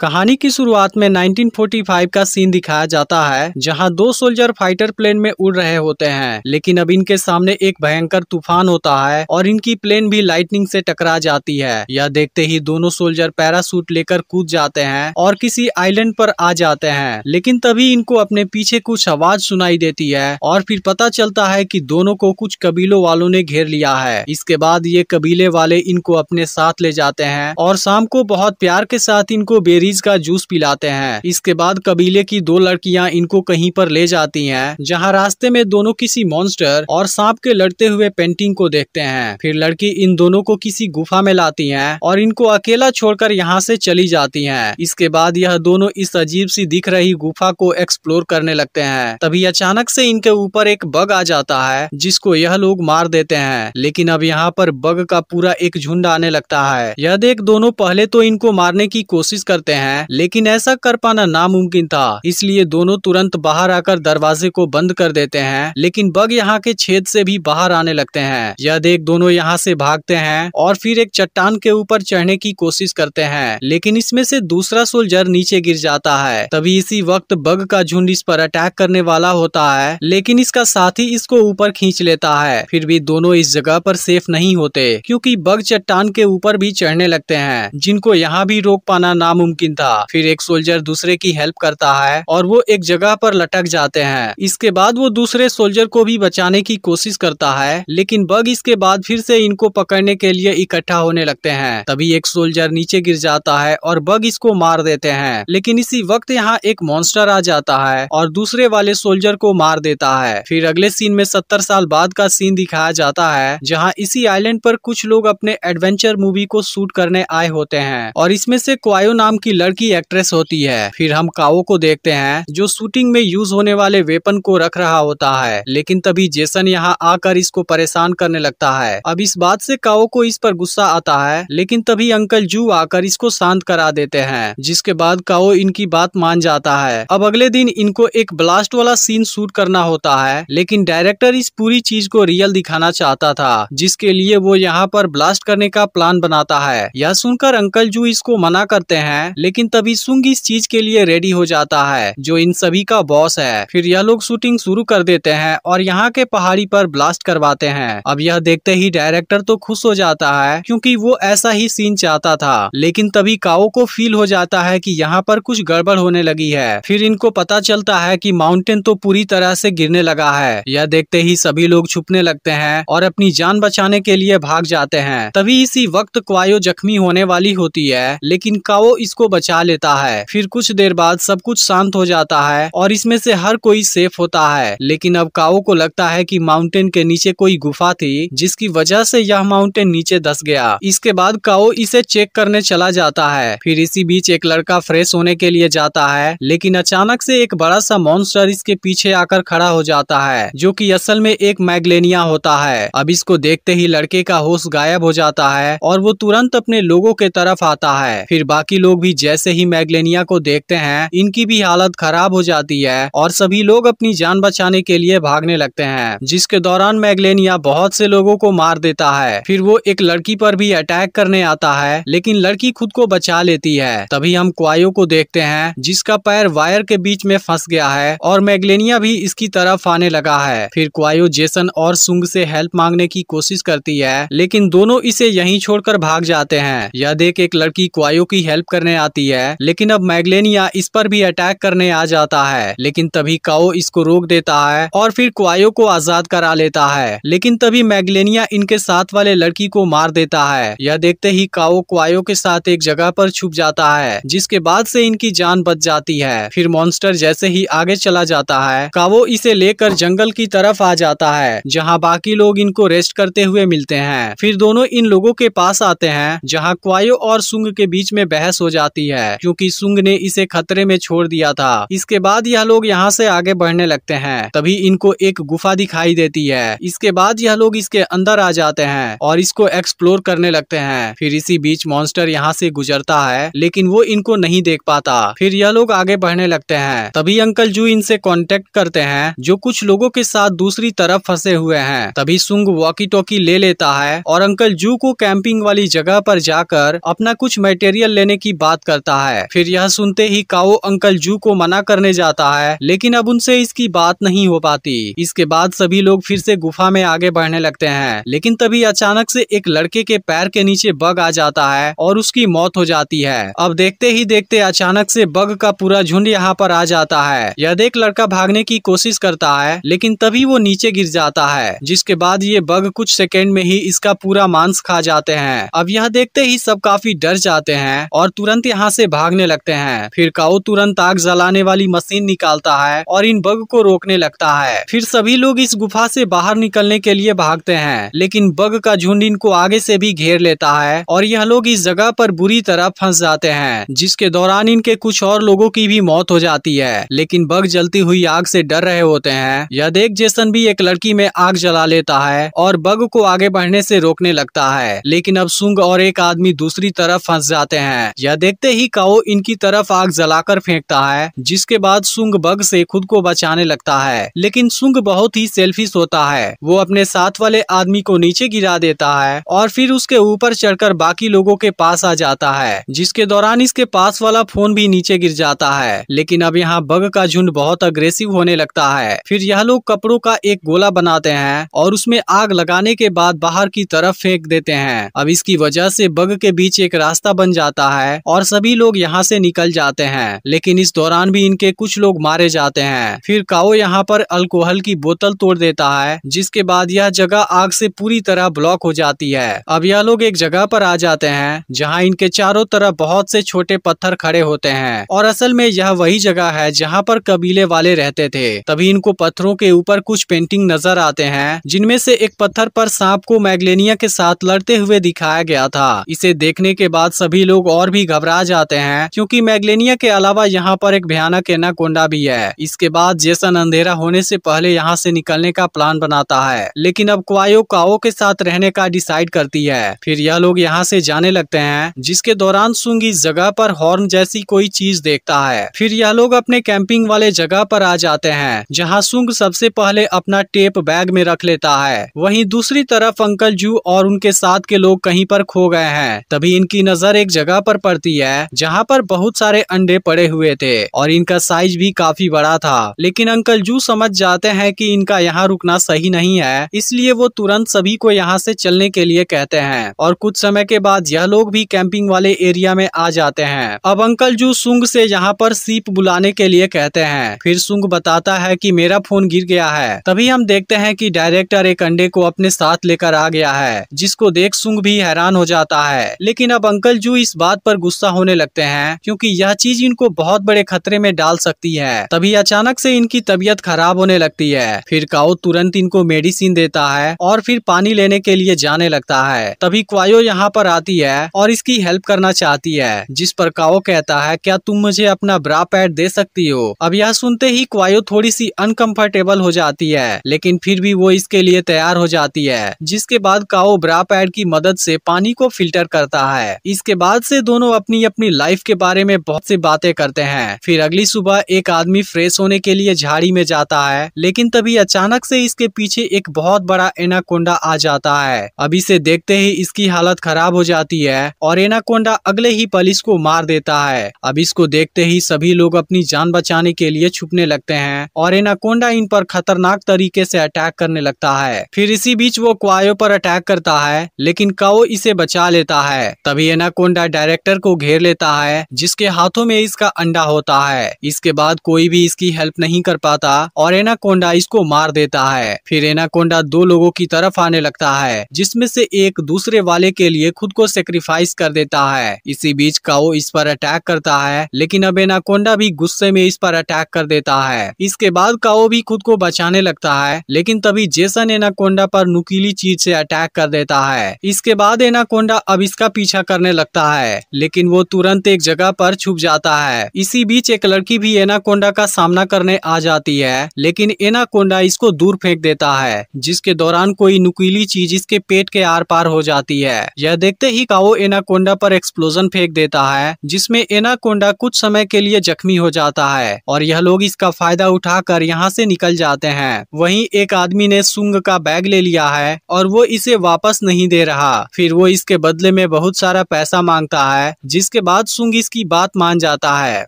कहानी की शुरुआत में 1945 का सीन दिखाया जाता है जहां दो सोल्जर फाइटर प्लेन में उड़ रहे होते हैं लेकिन अब इनके सामने एक भयंकर तूफान होता है और इनकी प्लेन भी लाइटनिंग से टकरा जाती है यह देखते ही दोनों सोल्जर पैरासूट लेकर कूद जाते हैं और किसी आइलैंड पर आ जाते हैं लेकिन तभी इनको अपने पीछे कुछ आवाज सुनाई देती है और फिर पता चलता है की दोनों को कुछ कबीलों वालों ने घेर लिया है इसके बाद ये कबीले वाले इनको अपने साथ ले जाते हैं और शाम को बहुत प्यार के साथ इनको बेरी मरीज का जूस पिलाते हैं इसके बाद कबीले की दो लड़कियां इनको कहीं पर ले जाती हैं जहां रास्ते में दोनों किसी मॉन्स्टर और सांप के लड़ते हुए पेंटिंग को देखते हैं फिर लड़की इन दोनों को किसी गुफा में लाती है और इनको अकेला छोड़कर यहाँ से चली जाती है इसके बाद यह दोनों इस अजीब सी दिख रही गुफा को एक्सप्लोर करने लगते है तभी अचानक से इनके ऊपर एक बग आ जाता है जिसको यह लोग मार देते हैं लेकिन अब यहाँ पर बग का पूरा एक झुंड आने लगता है यह देख दोनों पहले तो इनको मारने की कोशिश करते हैं हैं लेकिन ऐसा कर पाना नामुमकिन था इसलिए दोनों तुरंत बाहर आकर दरवाजे को बंद कर देते हैं लेकिन बग यहाँ के छेद से भी बाहर आने लगते हैं यह देख दोनों यहाँ से भागते हैं और फिर एक चट्टान के ऊपर चढ़ने की कोशिश करते हैं लेकिन इसमें से दूसरा सोल्जर नीचे गिर जाता है तभी इसी वक्त बग का झुंड इस पर अटैक करने वाला होता है लेकिन इसका साथी इसको ऊपर खींच लेता है फिर भी दोनों इस जगह पर सेफ नहीं होते क्योंकि बग चट्टान के ऊपर भी चढ़ने लगते हैं जिनको यहाँ भी रोक पाना नामुमकिन सीन था फिर एक सोल्जर दूसरे की हेल्प करता है और वो एक जगह पर लटक जाते हैं इसके बाद वो दूसरे सोल्जर को भी बचाने की कोशिश करता है लेकिन बग इसके बाद फिर से इनको पकड़ने के लिए इकट्ठा होने लगते हैं तभी एक सोल्जर नीचे गिर जाता है और बग इसको मार देते हैं लेकिन इसी वक्त यहाँ एक मॉन्स्टर आ जाता है और दूसरे वाले सोल्जर को मार देता है फिर अगले सीन में सत्तर साल बाद का सीन दिखाया जाता है जहाँ इसी आईलैंड पर कुछ लोग अपने एडवेंचर मूवी को शूट करने आए होते हैं और इसमें से क्वायो नाम की लड़की एक्ट्रेस होती है फिर हम काओ को देखते हैं जो शूटिंग में यूज होने वाले वेपन को रख रहा होता है लेकिन तभी जेसन यहाँ आकर इसको परेशान करने लगता है अब इस बात से काओ को इस पर गुस्सा आता है लेकिन तभी अंकल जू आकर इसको शांत करा देते हैं जिसके बाद काओ इनकी बात मान जाता है अब अगले दिन इनको एक ब्लास्ट वाला सीन शूट करना होता है लेकिन डायरेक्टर इस पूरी चीज को रियल दिखाना चाहता था जिसके लिए वो यहाँ पर ब्लास्ट करने का प्लान बनाता है यह सुनकर अंकल जू इसको मना करते हैं लेकिन तभी सुंग इस चीज के लिए रेडी हो जाता है जो इन सभी का बॉस है फिर यह लोग शूटिंग शुरू कर देते हैं और यहाँ के पहाड़ी पर ब्लास्ट करवाते हैं अब यह देखते ही डायरेक्टर तो खुश हो जाता है क्योंकि वो ऐसा ही सीन चाहता था लेकिन तभी काओ को फील हो जाता है कि यहाँ पर कुछ गड़बड़ होने लगी है फिर इनको पता चलता है कि माउंटेन तो पूरी तरह से गिरने लगा है यह देखते ही सभी लोग छुपने लगते हैं और अपनी जान बचाने के लिए भाग जाते हैं तभी इसी वक्त क्वायो जख्मी होने वाली होती है लेकिन काओ इसको बचा लेता है फिर कुछ देर बाद सब कुछ शांत हो जाता है और इसमें से हर कोई सेफ होता है लेकिन अब काओ को लगता है कि माउंटेन के नीचे कोई गुफा थी जिसकी वजह से यह माउंटेन नीचे धस गया इसके बाद काओ इसे चेक करने चला जाता है फिर इसी बीच एक लड़का फ्रेश होने के लिए जाता है लेकिन अचानक से एक बड़ा सा मॉन्स्टर इसके पीछे आकर खड़ा हो जाता है जो कि असल में एक मैगलेनिया होता है अब इसको देखते ही लड़के का होश गायब हो जाता है और वो तुरंत अपने लोगों के तरफ आता है फिर बाकी लोग भी जैसे ही मैगलेनिया को देखते हैं इनकी भी हालत खराब हो जाती है और सभी लोग अपनी जान बचाने के लिए भागने लगते हैं जिसके दौरान मैगलेनिया बहुत से लोगों को मार देता है फिर वो एक लड़की पर भी अटैक करने आता है लेकिन लड़की खुद को बचा लेती है तभी हम क्वायो को देखते हैं जिसका पैर वायर के बीच में फंस गया है और मैगलेनिया भी इसकी तरफ आने लगा है फिर क्वायो जेसन और सुंग से हेल्प मांगने की कोशिश करती है लेकिन दोनों इसे यहीं छोड़कर भाग जाते हैं यह देख एक लड़की क्वायो की हेल्प करने आती जाती है लेकिन अब मैगलेनिया इस पर भी अटैक करने आ जाता है लेकिन तभी काओ इसको रोक देता है और फिर क्वायो को आजाद करा लेता है लेकिन तभी मैगलेनिया इनके साथ वाले लड़की को मार देता है यह देखते ही काओ क्वायो के साथ एक जगह पर छुप जाता है जिसके बाद से इनकी जान बच जाती है फिर मॉन्स्टर जैसे ही आगे चला जाता है काओ इसे लेकर जंगल की तरफ आ जाता है जहाँ बाकी लोग इनको रेस्ट करते हुए मिलते हैं फिर दोनों इन लोगों के पास आते हैं जहाँ क्वायो और सुंग के बीच में बहस हो जाती सकती है क्योंकि सुंग ने इसे खतरे में छोड़ दिया था इसके बाद यह लोग यहाँ से आगे बढ़ने लगते हैं तभी इनको एक गुफा दिखाई देती है इसके बाद यह लोग इसके अंदर आ जाते हैं और इसको एक्सप्लोर करने लगते हैं फिर इसी बीच मॉन्स्टर यहाँ से गुजरता है लेकिन वो इनको नहीं देख पाता फिर यह लोग आगे बढ़ने लगते हैं तभी अंकल जू इनसे कॉन्टेक्ट करते हैं जो कुछ लोगों के साथ दूसरी तरफ फंसे हुए हैं तभी सुंग वॉकी टॉकी ले लेता है और अंकल जू को कैंपिंग वाली जगह पर जाकर अपना कुछ मटेरियल लेने की बात करता है फिर यह सुनते ही काओ अंकल जू को मना करने जाता है लेकिन अब उनसे इसकी बात नहीं हो पाती इसके बाद सभी लोग फिर से गुफा में आगे बढ़ने लगते हैं लेकिन तभी अचानक से एक लड़के के पैर के नीचे बग आ जाता है और उसकी मौत हो जाती है अब देखते ही देखते अचानक से बग का पूरा झुंड यहाँ पर आ जाता है यह देख लड़का भागने की कोशिश करता है लेकिन तभी वो नीचे गिर जाता है जिसके बाद ये बग कुछ सेकेंड में ही इसका पूरा मांस खा जाते हैं अब यह देखते ही सब काफी डर जाते हैं और तुरंत यहाँ यहाँ से भागने लगते हैं फिर काउ तुरंत आग जलाने वाली मशीन निकालता है और इन बग को रोकने लगता है फिर सभी लोग इस गुफा से बाहर निकलने के लिए भागते हैं लेकिन बग का झुंड इनको आगे से भी घेर लेता है और यह लोग इस जगह पर बुरी तरह फंस जाते हैं जिसके दौरान इनके कुछ और लोगों की भी मौत हो जाती है लेकिन बग जलती हुई आग से डर रहे होते हैं यह देख जेसन भी एक लड़की में आग जला लेता है और बग को आगे बढ़ने से रोकने लगता है लेकिन अब सुंग और एक आदमी दूसरी तरफ फंस जाते हैं यह देखते जैसे ही काओ इनकी तरफ आग जलाकर फेंकता है जिसके बाद सुंग बग से खुद को बचाने लगता है लेकिन सुंग बहुत ही सेल्फिश होता है वो अपने साथ वाले आदमी को नीचे गिरा देता है और फिर उसके ऊपर चढ़कर बाकी लोगों के पास आ जाता है जिसके दौरान इसके पास वाला फोन भी नीचे गिर जाता है लेकिन अब यहाँ बग का झुंड बहुत अग्रेसिव होने लगता है फिर यह लोग कपड़ों का एक गोला बनाते हैं और उसमें आग लगाने के बाद बाहर की तरफ फेंक देते हैं अब इसकी वजह से बग के बीच एक रास्ता बन जाता है और सभी सभी लोग यहाँ से निकल जाते हैं लेकिन इस दौरान भी इनके कुछ लोग मारे जाते हैं फिर काओ यहाँ पर अल्कोहल की बोतल तोड़ देता है जिसके बाद यह जगह आग से पूरी तरह ब्लॉक हो जाती है अब यह लोग एक जगह पर आ जाते हैं जहाँ इनके चारों तरफ बहुत से छोटे पत्थर खड़े होते हैं और असल में यह वही जगह है जहाँ पर कबीले वाले रहते थे तभी इनको पत्थरों के ऊपर कुछ पेंटिंग नजर आते हैं जिनमें से एक पत्थर पर सांप को मैगलेनिया के साथ लड़ते हुए दिखाया गया था इसे देखने के बाद सभी लोग और भी घबरा आ जाते हैं क्योंकि मैगलेनिया के अलावा यहाँ पर एक भयानक एनाकोंडा भी है इसके बाद जेसन अंधेरा होने से पहले यहाँ से निकलने का प्लान बनाता है लेकिन अब क्वायो काओ के साथ रहने का डिसाइड करती है फिर यह लोग यहाँ से जाने लगते हैं जिसके दौरान सुंग इस जगह पर हॉर्न जैसी कोई चीज देखता है फिर यह लोग अपने कैंपिंग वाले जगह पर आ जाते हैं जहाँ सुंग सबसे पहले अपना टेप बैग में रख लेता है वही दूसरी तरफ अंकल जू और उनके साथ के लोग कहीं पर खो गए हैं तभी इनकी नजर एक जगह पर पड़ती है है जहाँ पर बहुत सारे अंडे पड़े हुए थे और इनका साइज भी काफी बड़ा था लेकिन अंकल जू समझ जाते हैं कि इनका यहाँ रुकना सही नहीं है इसलिए वो तुरंत सभी को यहाँ से चलने के लिए कहते हैं और कुछ समय के बाद यह लोग भी कैंपिंग वाले एरिया में आ जाते हैं अब अंकल जू सुंग से यहाँ पर सीप बुलाने के लिए कहते हैं फिर सुंग बताता है की मेरा फोन गिर गया है तभी हम देखते हैं की डायरेक्टर एक अंडे को अपने साथ लेकर आ गया है जिसको देख सुंग भी हैरान हो जाता है लेकिन अब अंकल जू इस बात पर गुस्सा होने लगते हैं क्योंकि यह चीज इनको बहुत बड़े खतरे में डाल सकती है तभी अचानक से इनकी तबीयत खराब होने लगती है फिर काओ तुरंत इनको मेडिसिन देता है और फिर पानी लेने के लिए जाने लगता है तभी क्वायो यहाँ पर आती है और इसकी हेल्प करना चाहती है जिस पर काओ कहता है क्या तुम मुझे अपना ब्रा पैड दे सकती हो अब यह सुनते ही क्वायो थोड़ी सी अनकंफर्टेबल हो जाती है लेकिन फिर भी वो इसके लिए तैयार हो जाती है जिसके बाद काओ ब्रा पैड की मदद से पानी को फिल्टर करता है इसके बाद से दोनों अपनी अपनी लाइफ के बारे में बहुत सी बातें करते हैं फिर अगली सुबह एक आदमी फ्रेश होने के लिए झाड़ी में जाता है लेकिन तभी अचानक से इसके पीछे एक बहुत बड़ा एनाकोंडा आ जाता है अब इसे देखते ही इसकी हालत खराब हो जाती है और एनाकोंडा अगले ही पल इसको मार देता है अब इसको देखते ही सभी लोग अपनी जान बचाने के लिए छुपने लगते हैं और एनाकोंडा इन पर खतरनाक तरीके से अटैक करने लगता है फिर इसी बीच वो क्वायो पर अटैक करता है लेकिन काओ इसे बचा लेता है तभी एनाकोंडा डायरेक्टर को घेर लेता है जिसके हाथों में इसका अंडा होता है इसके बाद कोई भी इसकी हेल्प नहीं कर पाता और एनाकोंडा इसको मार देता है फिर एनाकोंडा दो लोगों की तरफ आने लगता है जिसमे से एक दूसरे वाले के लिए खुद को सेक्रीफाइस कर देता है इसी बीच काओ इस पर अटैक करता है लेकिन अब एनाकोंडा भी गुस्से में इस पर अटैक कर देता है इसके बाद काओ भी खुद को बचाने लगता है लेकिन तभी जेसन एनाकोंडा पर नुकीली चीज से अटैक कर देता है इसके बाद एनाकोंडा अब इसका पीछा करने लगता है लेकिन वो तुरंत एक जगह पर छुप जाता है इसी बीच एक लड़की भी एनाकोंडा का सामना करने आ जाती है लेकिन एनाकोंडा इसको दूर फेंक देता है जिसके दौरान कोई नुकीली चीज इसके पेट के आर पार हो जाती है यह देखते ही काओ एनाकोंडा पर एक्सप्लोजन फेंक देता है जिसमे एनाकोंडा कुछ समय के लिए जख्मी हो जाता है और यह लोग इसका फायदा उठा कर यहाँ से निकल जाते हैं वही एक आदमी ने सुंग का बैग ले लिया है और वो इसे वापस नहीं दे रहा फिर वो इसके बदले में बहुत सारा पैसा मांगता है जिसके के बाद सुंग इसकी बात मान जाता है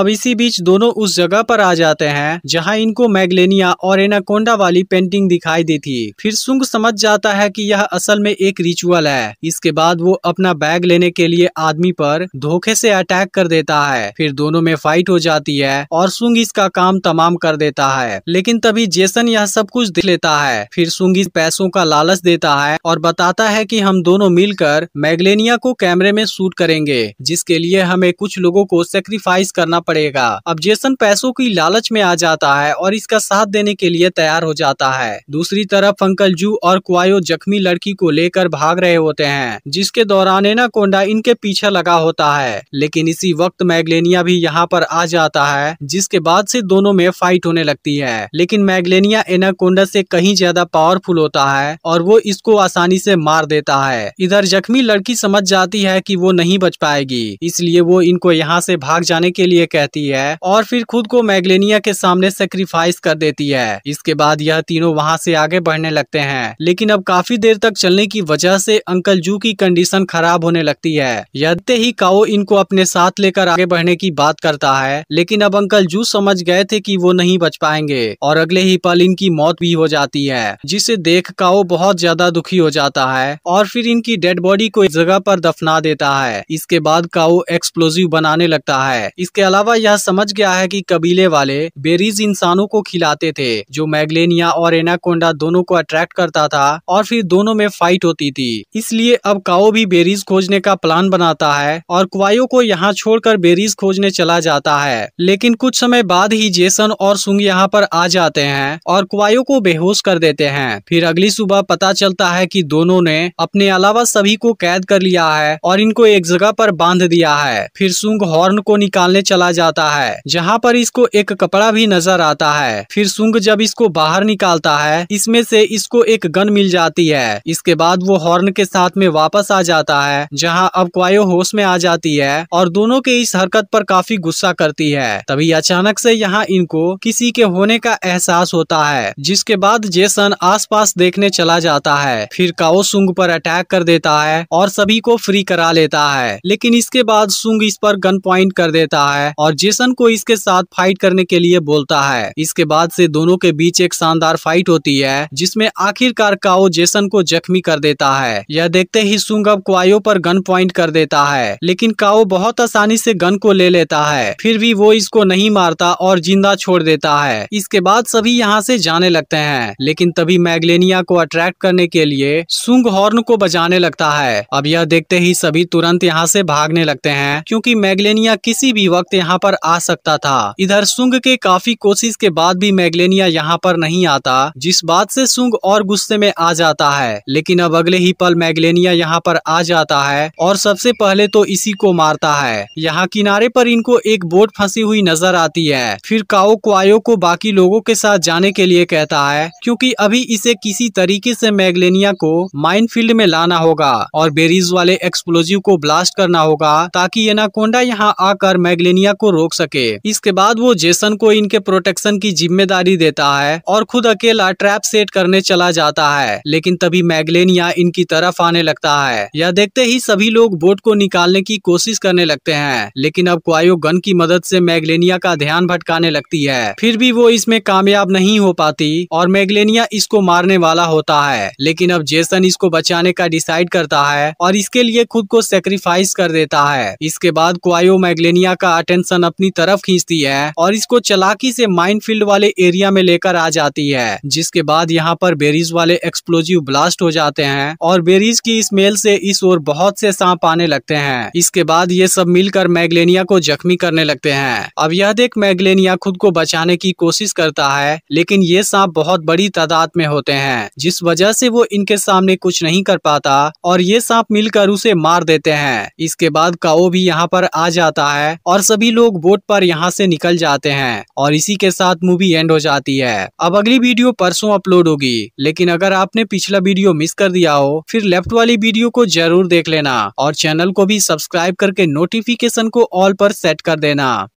अब इसी बीच दोनों उस जगह पर आ जाते हैं जहाँ इनको मैगलेनिया और एनाकोंडा वाली पेंटिंग दिखाई दी थी फिर सुंग समझ जाता है कि यह असल में एक रिचुअल है इसके बाद वो अपना बैग लेने के लिए आदमी पर धोखे से अटैक कर देता है फिर दोनों में फाइट हो जाती है और सुंग इसका काम तमाम कर देता है लेकिन तभी जेसन यह सब कुछ देख लेता है फिर सुंग पैसों का लालच देता है और बताता है की हम दोनों मिलकर मैगलेनिया को कैमरे में शूट करेंगे जिसके लिए लिए हमें कुछ लोगों को सेक्रीफाइस करना पड़ेगा अब जेसन पैसों की लालच में आ जाता है और इसका साथ देने के लिए तैयार हो जाता है दूसरी तरफ अंकल जू और क्वायो जख्मी लड़की को लेकर भाग रहे होते हैं जिसके दौरान एना कोंडा इनके पीछे लगा होता है लेकिन इसी वक्त मैगलेनिया भी यहाँ पर आ जाता है जिसके बाद से दोनों में फाइट होने लगती है लेकिन मैगलेनिया कोंडा से कहीं ज्यादा पावरफुल होता है और वो इसको आसानी से मार देता है इधर जख्मी लड़की समझ जाती है कि वो नहीं बच पाएगी इसलिए वो इनको यहाँ से भाग जाने के लिए कहती है और फिर खुद को मैगलेनिया के सामने सेक्रीफाइस कर देती है इसके बाद यह तीनों वहाँ से आगे बढ़ने लगते हैं लेकिन अब काफी देर तक चलने की वजह से अंकल जू की कंडीशन खराब होने लगती है यदि ही काओ इनको अपने साथ लेकर आगे बढ़ने की बात करता है लेकिन अब अंकल जू समझ गए थे कि वो नहीं बच पाएंगे और अगले ही पल इनकी मौत भी हो जाती है जिसे देख काओ बहुत ज्यादा दुखी हो जाता है और फिर इनकी डेड बॉडी को एक जगह पर दफना देता है इसके बाद काओ एक्सप्लोजिव बनाने लगता है इसके अलावा यह समझ गया है कि कबीले वाले बेरीज इंसानों को खिलाते थे जो मैगलेनिया और एनाकोंडा दोनों को अट्रैक्ट करता था और फिर दोनों में फाइट होती थी इसलिए अब काओ भी बेरीज खोजने का प्लान बनाता है और क्वायो को यहाँ छोड़कर बेरीज खोजने चला जाता है लेकिन कुछ समय बाद ही जेसन और सुंग यहाँ पर आ जाते हैं और क्वायो को बेहोश कर देते हैं फिर अगली सुबह पता चलता है कि दोनों ने अपने अलावा सभी को कैद कर लिया है और इनको एक जगह पर बांध दिया किया है फिर सुंग हॉर्न को निकालने चला जाता है जहाँ पर इसको एक कपड़ा भी नजर आता है फिर सुंग जब इसको बाहर निकालता है इसमें से इसको एक गन मिल जाती है इसके बाद वो हॉर्न के साथ में वापस आ जाता है जहाँ अब क्वायो होश में आ जाती है और दोनों के इस हरकत पर काफी गुस्सा करती है तभी अचानक से यहाँ इनको किसी के होने का एहसास होता है जिसके बाद जेसन आसपास देखने चला जाता है फिर काओ सुंग पर अटैक कर देता है और सभी को फ्री करा लेता है लेकिन इसके बाद बाद सुंग इस पर गन पॉइंट कर देता है और जेसन को इसके साथ फाइट करने के लिए बोलता है इसके बाद से दोनों के बीच एक शानदार फाइट होती है जिसमें आखिरकार काओ जेसन को जख्मी कर देता है यह देखते ही सुंग अब क्वायो पर गन प्वाइंट कर देता है लेकिन काओ बहुत आसानी से गन को ले लेता है फिर भी वो इसको नहीं मारता और जिंदा छोड़ देता है इसके बाद सभी यहाँ से जाने लगते हैं लेकिन तभी मैगलेनिया को अट्रैक्ट करने के लिए सुंग हॉर्न को बजाने लगता है अब यह देखते ही सभी तुरंत यहाँ से भागने लगते सकते हैं क्योंकि मैगलेनिया किसी भी वक्त यहाँ पर आ सकता था इधर सुंग के काफी कोशिश के बाद भी मैगलेनिया यहाँ पर नहीं आता जिस बात से सुंग और गुस्से में आ जाता है लेकिन अब अगले ही पल मैगलेनिया यहाँ पर आ जाता है और सबसे पहले तो इसी को मारता है यहाँ किनारे पर इनको एक बोट फंसी हुई नजर आती है फिर काओ क्वायो को बाकी लोगों के साथ जाने के लिए कहता है क्योंकि अभी इसे किसी तरीके से मैगलेनिया को माइनफील्ड में लाना होगा और बेरीज वाले एक्सप्लोजिव को ब्लास्ट करना होगा ताकि एनाकोंडा यहाँ आकर मैगलेनिया को रोक सके इसके बाद वो जेसन को इनके प्रोटेक्शन की जिम्मेदारी देता है और खुद अकेला ट्रैप सेट करने चला जाता है लेकिन तभी मैगलेनिया इनकी तरफ आने लगता है यह देखते ही सभी लोग बोट को निकालने की कोशिश करने लगते हैं लेकिन अब क्वायो गन की मदद से मैगलेनिया का ध्यान भटकाने लगती है फिर भी वो इसमें कामयाब नहीं हो पाती और मैगलेनिया इसको मारने वाला होता है लेकिन अब जेसन इसको बचाने का डिसाइड करता है और इसके लिए खुद को सेक्रीफाइस कर देता है है इसके बाद क्वायो मैगलेनिया का अटेंशन अपनी तरफ खींचती है और इसको चलाकी से माइनफील्ड वाले एरिया में लेकर आ जाती है जिसके बाद यहाँ पर बेरीज वाले एक्सप्लोजिव ब्लास्ट हो जाते हैं और बेरीज की स्मेल से इस ओर बहुत से सांप आने लगते हैं इसके बाद ये सब मिलकर मैगलेनिया को जख्मी करने लगते हैं अब यह देख मैगलेनिया खुद को बचाने की कोशिश करता है लेकिन ये सांप बहुत बड़ी तादाद में होते हैं जिस वजह से वो इनके सामने कुछ नहीं कर पाता और ये सांप मिलकर उसे मार देते हैं इसके बाद वो भी यहाँ पर आ जाता है और सभी लोग बोट पर यहाँ से निकल जाते हैं और इसी के साथ मूवी एंड हो जाती है अब अगली वीडियो परसों अपलोड होगी लेकिन अगर आपने पिछला वीडियो मिस कर दिया हो फिर लेफ्ट वाली वीडियो को जरूर देख लेना और चैनल को भी सब्सक्राइब करके नोटिफिकेशन को ऑल पर सेट कर देना